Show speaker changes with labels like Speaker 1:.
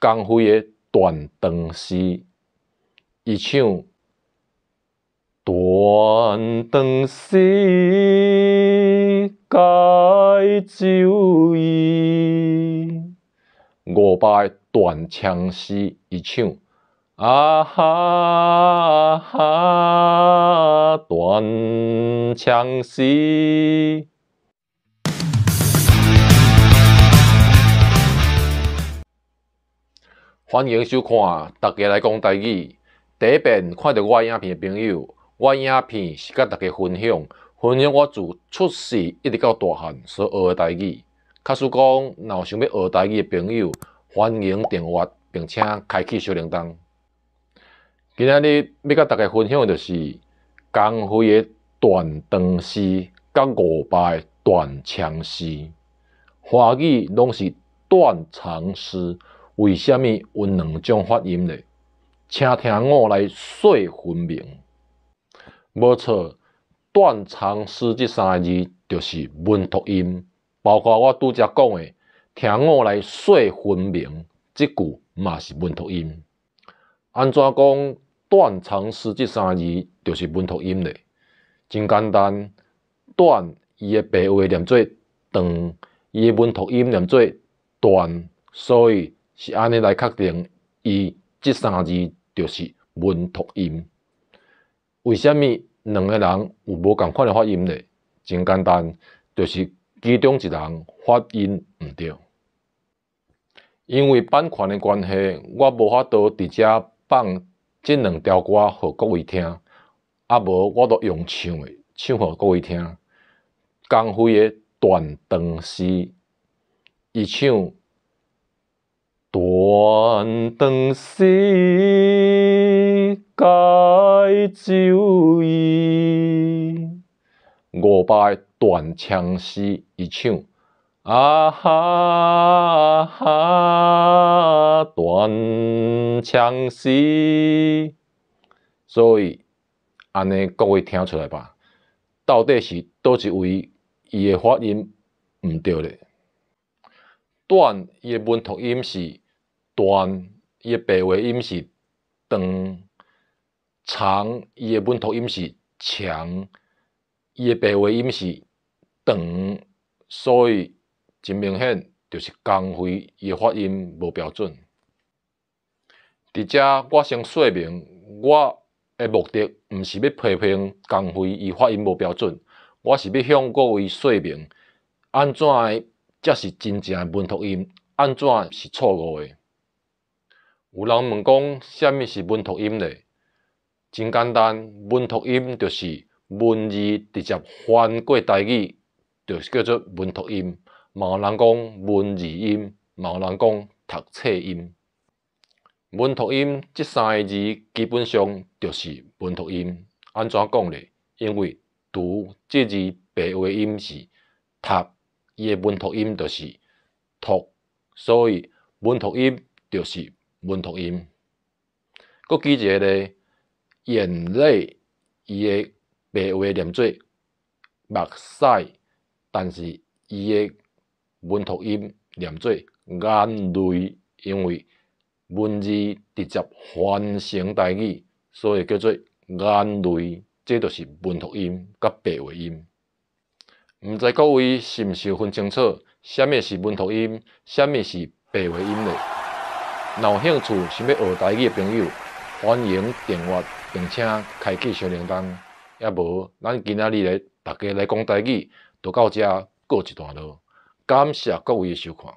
Speaker 1: 江晖诶断肠诗》，一唱《断肠诗》，改主意；五爸断肠诗》，一唱啊啊哈，《断肠诗》。欢迎收看，大家来讲台语。第一遍看到我影片的朋友，我影片是甲大家分享，分享我自出世一直到大汉所学的台语。假使讲若有想要学台语的朋友，欢迎订阅并且开启小铃铛。今仔日要甲大家分享的就是江辉的《断肠诗》甲伍佰的《断肠诗》，华语拢是断肠诗。为什米有两种发音呢？请听我来细分明。无错，断肠诗这三个字就是文读音，包括我拄则讲的“听我来细分明，即句嘛是文读音。安怎讲？断肠诗这三个字就是文读音呢？真简单，断伊的白话念做长，伊的文读音念做断，所以。是安尼来确定，伊即三字就是文读音。为虾米两个人有无共款诶发音呢？真简单，就是其中一人发音毋对。因为版权诶关系，我无法度伫遮放即两条歌互各位听，啊无我都用唱诶唱互各位听。江辉诶《断肠诗》，伊唱。断当时改旧衣。五拜断肠诗，一唱啊哈，断肠诗。所以安尼，各位听出来吧？到底是叨一位伊个发音唔对呢？断伊个文读音是。短，伊诶白话音是长，长，伊诶文读音是强，伊诶白话音是长，所以真明显就是江辉伊诶发音无标准。伫遮，我先说明，我诶目的毋是要批评江辉伊发音无标准，我是要向各位说明，安怎诶才是真正诶文读音，安怎是错误诶。有人问讲，虾米是文读音呢？真简单，文读音就是文字直接翻过代字，就是叫做文读音。嘛有人讲文字音，嘛有人讲读册音。文读音即三个字，基本上就是文读音。安怎讲呢？因为读即字白话音是读，伊个文读音就是读，所以文读音就是。文读音，佮记者咧，眼泪，伊个白话念做目屎，但是伊个文读音念做眼泪，因为文字直接翻成台语，所以叫做眼泪。这着是文读音佮白话音。毋知各位是毋是分清楚，甚物是文读音，甚物是白话音咧？有兴趣想要学台语的朋友，欢迎订阅并且开启小铃铛。也无，咱今仔日来大家来讲台语，就到这过一段落。感谢各位的收看。